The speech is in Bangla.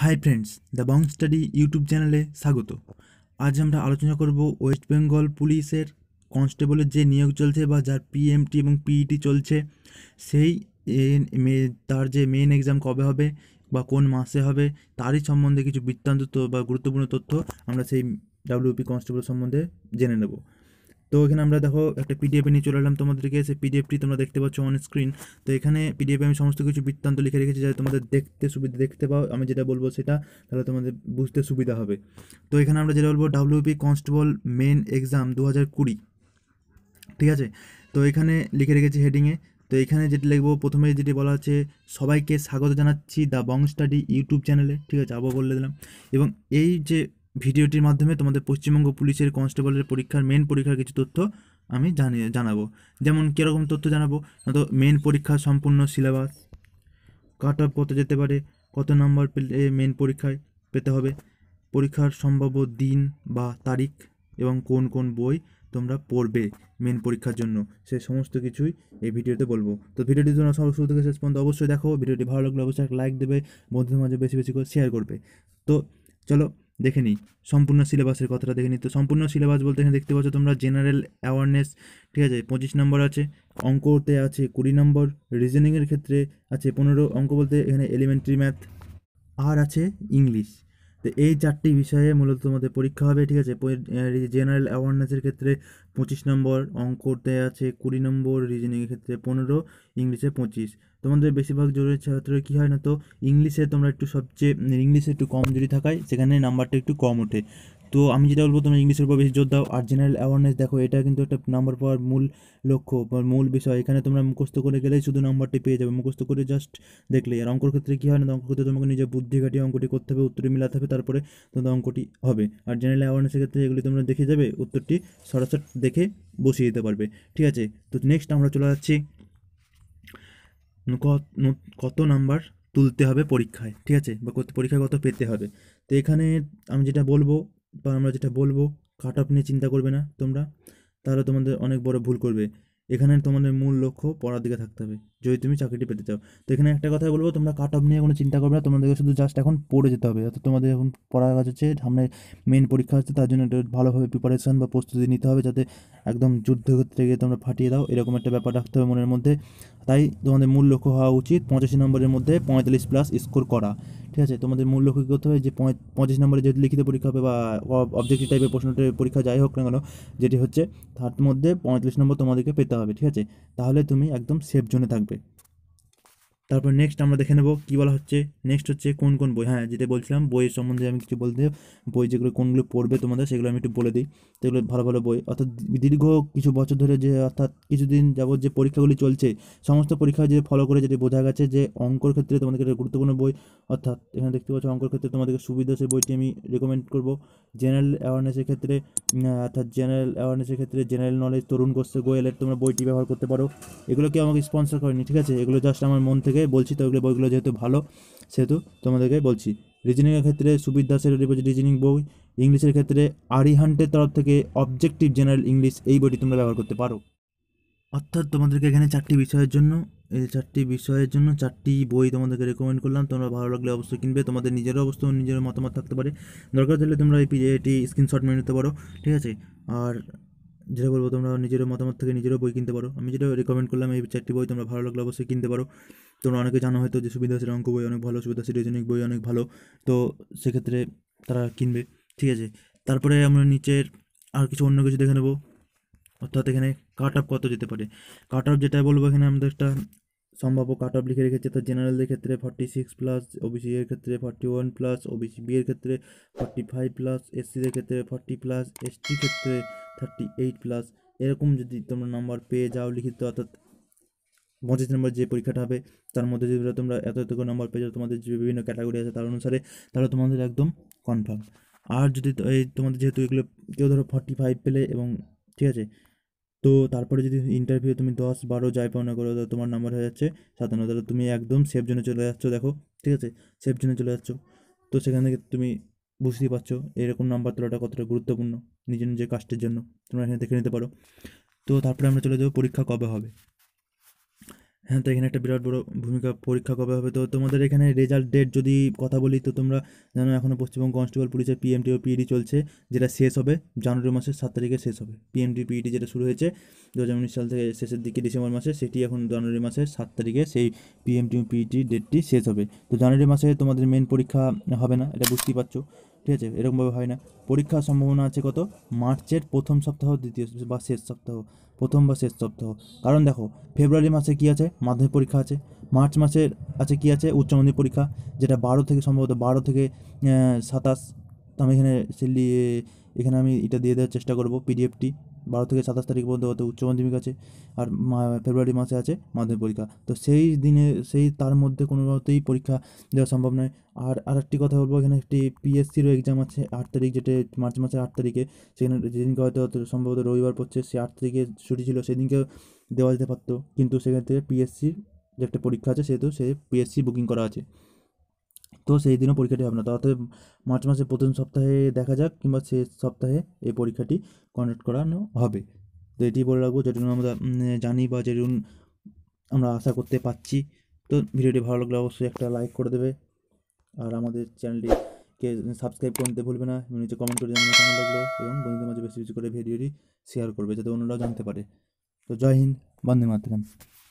high friends the Bounce Study YouTube চ্যানেলে স্বাগত আজ আমরা আলোচনা করব ওয়েস্ট বেঙ্গল পুলিশের কনস্টেবলের যে নিয়োগ চলছে বা যার পিএমটি এবং পিইটি e চলছে সেই তার যে মেন এক্সাম কবে হবে বা কোন মাসে হবে তারই সম্বন্ধে কিছু বৃত্তান্ত বা গুরুত্বপূর্ণ তথ্য আমরা সেই ডাব্লিউপি কনস্টেবল সম্বন্ধে জেনে নেব তো এখানে আমরা দেখো একটা পিডিএফ নিয়ে চলে এলাম তোমাদেরকে সেই পিডিএফটি তোমরা দেখতে পাচ্ছ অন স্ক্রিন তো এখানে পিডিএফে আমি সমস্ত কিছু বৃত্তান্ত লিখে রেখেছি যাতে তোমাদের দেখতে সুবিধা দেখতে পাও আমি যেটা বলবো সেটা তাহলে তোমাদের বুঝতে সুবিধা হবে তো এখানে আমরা যেটা বলবো ডাব্লিউপি কনস্টেবল মেন এক্সাম দু হাজার কুড়ি ঠিক আছে তো এখানে লিখে রেখেছি হেডিংয়ে তো এখানে যেটি লিখবো প্রথমে যেটি বলা হচ্ছে সবাইকে স্বাগত জানাচ্ছি দ্য বং স্টাডি ইউটিউব চ্যানেলে ঠিক আছে আবার বলে দিলাম এবং এই যে ভিডিওটির মাধ্যমে তোমাদের পশ্চিমবঙ্গ পুলিশের কনস্টেবলের পরীক্ষার মেন পরীক্ষার কিছু তথ্য আমি জানিয়ে জানাবো যেমন কীরকম তথ্য জানাবো তো মেন পরীক্ষার সম্পূর্ণ সিলেবাস কাট অফ কত যেতে পারে কত নম্বর পেলে মেন পরীক্ষায় পেতে হবে পরীক্ষার সম্ভাব্য দিন বা তারিখ এবং কোন কোন বই তোমরা পড়বে মেন পরীক্ষার জন্য সে সমস্ত কিছুই এই ভিডিওতে বলবো তো ভিডিওটি তোমরা সব শুরু থেকে শেষ পর্যন্ত অবশ্যই দেখো ভিডিওটি ভালো লাগলে অবশ্যই লাইক দেবে বন্ধুদের মাঝে বেশি বেশি করে শেয়ার করবে তো চলো দেখে নিই সম্পূর্ণ সিলেবাসের কথাটা দেখে নিই তো সম্পূর্ণ সিলেবাস বলতে এখানে দেখতে পাচ্ছ তোমরা জেনারেল অ্যাওয়ারনেস ঠিক আছে পঁচিশ নম্বর আছে অঙ্কতে আছে কুড়ি নম্বর রিজনিংয়ের ক্ষেত্রে আছে পনেরো অঙ্ক বলতে এখানে এলিমেন্টারি ম্যাথ আর আছে ইংলিশ তো এই চারটি বিষয়ে মূলত তোমাদের পরীক্ষা হবে ঠিক আছে জেনারেল অ্যাওয়ারনেসের ক্ষেত্রে পঁচিশ নম্বর অঙ্কতে আছে কুড়ি নম্বর রিজনিংয়ের ক্ষেত্রে পনেরো ইংলিশে পঁচিশ তোমাদের বেশিরভাগ জরুরি ছাত্র কী হয় না তো ইংলিশে তোমরা একটু সবচেয়ে ইংলিশে একটু কম জরুরি থাকায় সেখানে নাম্বারটা একটু কম ওঠে তো আমি যেটা বলবো তোমরা ইংলিশের উপর বেশি জোর দাও আর জেনারেল অ্যাওয়ারনেস দেখো এটা কিন্তু একটা নাম্বার পাওয়ার মূল লক্ষ্য বা মূল বিষয় এখানে তোমরা মুখস্থ করে গেলেই শুধু নাম্বারটি পেয়ে যাবে মুখস্থ করে জাস্ট দেখলে আর অঙ্কর ক্ষেত্রে কী হয় না অঙ্ক ক্ষেত্রে তোমাকে নিজের বুদ্ধি কাটিয়ে অঙ্কটি করতে হবে উত্তরে মিলাতে হবে তারপরে তোমাদের অঙ্কটি হবে আর জেনারেল অ্যাওয়ারনেসের ক্ষেত্রে এগুলি তোমরা দেখে যাবে উত্তরটি সরাসরি দেখে বসিয়ে দিতে পারবে ঠিক আছে তো নেক্সট আমরা চলে যাচ্ছি কত নাম্বার তুলতে হবে পরীক্ষায় ঠিক আছে বা কত পরীক্ষায় কত পেতে হবে তো এখানে আমি যেটা বলবো বা আমরা যেটা বলবো কাট অফ নিয়ে চিন্তা করবে না তোমরা তাহলে তোমাদের অনেক বড় ভুল করবে এখানে তোমাদের মূল লক্ষ্য পড়ার দিকে থাকতে হবে যদি তুমি চাকরিটি পেতে চাও তো এখানে একটা কথাই বলবো তোমরা কাট অফ নিয়ে কোনো চিন্তা করবে না তোমাদেরকে শুধু জাস্ট এখন পড়ে যেতে হবে অর্থাৎ তোমাদের এখন পড়ার কাজ হচ্ছে সামনে মেন পরীক্ষা হচ্ছে তার জন্য একটা ভালোভাবে প্রিপারেশন বা প্রস্তুতি নিতে হবে যাতে একদম যুদ্ধ ক্ষেত্রে গিয়ে তোমরা ফাটিয়ে দাও এরকম একটা ব্যাপার রাখতে হবে মনের মধ্যে তাই তোমাদের মূল লক্ষ্য হওয়া উচিত পঁচাশি নম্বরের মধ্যে পঁয়তাল্লিশ প্লাস স্কোর করা ঠিক আছে তোমাদের মূল লক্ষ্য করতে হবে যে পঁচিশ নম্বরে যেহেতু লিখিত পরীক্ষা হবে বা অবজেক্টিভ টাইপের প্রশ্নটা পরীক্ষা যাই হোক না কেন যেটি হচ্ছে তার মধ্যে পঁয়তাল্লিশ নম্বর তোমাদেরকে পেতে হবে হবে ঠিক আছে তাহলে তুমি একদম সেফ জোনে থাকবে তারপর নেক্সট আমরা দেখে নেব কী বলা হচ্ছে নেক্সট হচ্ছে কোন কোন বই হ্যাঁ যেটা বলছিলাম বইয়ের সম্বন্ধে আমি কিছু বলতে বই যেগুলো কোনগুলো পড়বে তোমাদের সেগুলো আমি একটু বলে দিই সেগুলো ভালো ভালো বই অর্থাৎ দীর্ঘ কিছু বছর ধরে যে অর্থাৎ কিছুদিন যাবৎ যে পরীক্ষাগুলি চলছে সমস্ত পরীক্ষা যে ফলো করে যেটি বোঝা গেছে যে অঙ্কর ক্ষেত্রে তোমাদেরকে একটা গুরুত্বপূর্ণ বই অর্থাৎ এখানে দেখতে পাচ্ছ অঙ্কর ক্ষেত্রে তোমাদেরকে সুবিধা সেই বইটি আমি রেকমেন্ড করব জেনারেল অ্যাওয়ারনেসের ক্ষেত্রে অর্থাৎ জেনারেল অ্যাওয়ারনেসের ক্ষেত্রে জেনারেল নলেজ তরুণ করছে গোয়েলের তোমরা বইটি ব্যবহার করতে পারো এগুলো কেউ আমাকে স্পন্সর করেনি ঠিক আছে এগুলো জাস্ট আমার মন থেকে তোমাদেরকে বলছি তো ওইগুলো বইগুলো যেহেতু ভালো সেহেতু তোমাদেরকে বলছি রিজনিংয়ের ক্ষেত্রে সুবীর দাসের রিজনিং বই ইংলিশের ক্ষেত্রে আরিহান্টের তরফ থেকে অবজেক্টিভ জেনারেল ইংলিশ এই বইটি তোমরা ব্যবহার করতে পারো অর্থাৎ তোমাদেরকে এখানে চারটি বিষয়ের জন্য এই চারটি বিষয়ের জন্য চারটি বই তোমাদেরকে রেকমেন্ড করলাম তোমরা ভালো লাগলে অবশ্যই কিনবে তোমাদের নিজেরও অবস্থা নিজের মতামত থাকতে পারে দরকার হলে তোমরা এই এটি স্ক্রিনশট মেনে নিতে পারো ঠিক আছে আর যেটা বলবো তোমরা নিজেরও মতামত থেকে নিজেরও বই কিনতে পারো আমি যেটা রেকমেন্ড করলাম এই চারটি বই তোমরা ভালো লাগলে অবশ্যই কিনতে পারো তোমরা অনেকে জানো হয়তো যে সুবিধা সেটা অঙ্ক বই অনেক ভালো সুবিধা সিটিজেনিক বই অনেক ভালো তো সেক্ষেত্রে তারা কিনবে ঠিক আছে তারপরে আমরা নিচের আর কিছু অন্য কিছু দেখে নেবো অর্থাৎ এখানে কাট আপ কত যেতে পারে কাট আপ যেটা বলবো এখানে আমাদের একটা সম্ভাব্য কাট আপ লিখে রেখেছে তো জেনারেলদের ক্ষেত্রে ফর্টি সিক্স প্লাস ওবিসি এর ক্ষেত্রে forty one plus OBC B এর ক্ষেত্রে ফর্টি ফাইভ প্লাস এসসির ক্ষেত্রে ফর্টি প্লাস এসটির ক্ষেত্রে থার্টি এইট প্লাস এরকম যদি তোমরা নাম্বার পেয়ে যাও লিখিত অর্থাৎ পঁচিশ নম্বর যে পরীক্ষাটা হবে তার মধ্যে যদি তোমরা এত এত করে নম্বর পেয়ে যাও তোমাদের যে বিভিন্ন ক্যাটাগরি আছে তার অনুসারে তাহলে তোমাদের একদম কনফার্ম আর যদি এই তোমাদের যেহেতু এগুলো কেউ ধরো ফর্টি ফাইভ পেলে এবং ঠিক আছে তো তারপরে যদি ইন্টারভিউ তুমি দশ বারো যাই পাও না করো তোমার নাম্বার হয়ে যাচ্ছে সাতান্ন তাহলে তুমি একদম সেফ জন্য চলে যাচ্ছ দেখো ঠিক আছে সেফ জন্য চলে যাচ্ছ তো সেখান থেকে তুমি বুঝতেই পারছো এরকম নাম্বার তোলাটা কতটা গুরুত্বপূর্ণ নিজের নিজের কাজটির জন্য তোমরা এখানে দেখে নিতে পারো তো তারপরে আমরা চলে যাবো পরীক্ষা কবে হবে হ্যাঁ তো এখানে একটা বিরাট বড় ভূমিকা পরীক্ষা কবে হবে তো তোমাদের এখানে রেজাল্ট ডেট যদি কথা বলি তো তোমরা জানো এখনও পশ্চিমবঙ্গ কনস্টেবল পুলিশের পিএমটি ও পিইডি e চলছে যেটা শেষ হবে জানুয়ারি মাসের সাত তারিখে শেষ হবে পিএমটি পিইডি e যেটা শুরু হয়েছে দু হাজার উনিশ সাল থেকে শেষের দিকে ডিসেম্বর মাসে সেটি এখন জানুয়ারি মাসের সাত তারিখে সেই পিএমটি পিইডি ডেটটি শেষ হবে তো জানুয়ারি মাসে তোমাদের মেন পরীক্ষা হবে না এটা বুঝতেই পারছো ঠিক আছে এরকমভাবে হয় না পরীক্ষার সম্ভাবনা আছে কত মার্চের প্রথম সপ্তাহ দ্বিতীয় বা শেষ সপ্তাহ প্রথম বা শেষ সপ্তাহ কারণ দেখো ফেব্রুয়ারি মাসে কী আছে মাধ্যমিক পরীক্ষা আছে মার্চ মাসের আছে কী আছে উচ্চ মাধ্যমিক পরীক্ষা যেটা বারো থেকে সম্ভবত বারো থেকে সাতাশ আমি এখানে এখানে আমি এটা দিয়ে দেওয়ার চেষ্টা করব পিডিএফটি বারো থেকে সাতাশ তারিখ পর্যন্ত হতো উচ্চ মাধ্যমিক আছে আর ফেব্রুয়ারি মাসে আছে মাধ্যমিক পরীক্ষা তো সেই দিনে সেই তার মধ্যে কোনোভাবেই পরীক্ষা দেওয়া সম্ভব নয় আর আরেকটি কথা বলবো এখানে একটি পিএসসিরও এক্সাম আছে আট তারিখ যেটা মার্চ মাসের আট তারিখে সেখানে যেদিনকে হয়তো সম্ভবত রবিবার পড়ছে সে আট তারিখে ছুটি ছিল সেদিনকে দেওয়া যেতে পারতো কিন্তু সেখান থেকে পিএসসির যে একটা পরীক্ষা আছে সেহেতু সে পিএসসি বুকিং করা আছে তো সেই দিনও পরীক্ষাটি হবে না অর্থাৎ মার্চ মাসের প্রথম সপ্তাহে দেখা যাক কিংবা শেষ সপ্তাহে এই পরীক্ষাটি কন্ডাক্ট করানো হবে তো এটি বলে রাখবো যেটুকু আমরা জানি বা যেটুকু আমরা আশা করতে পারছি তো ভিডিওটি ভালো লাগলে অবশ্যই একটা লাইক করে দেবে আর আমাদের চ্যানেলটিকে সাবস্ক্রাইব করতে ভুলবে না নিচে কমেন্ট করে জানানো কেমন লাগলো এবং বন্ধুদের মাঝে বেশি বেশি করে ভিডিওটি শেয়ার করবে যাতে অন্যরাও জানতে পারে তো জয় হিন্দ বন্দে মাতরম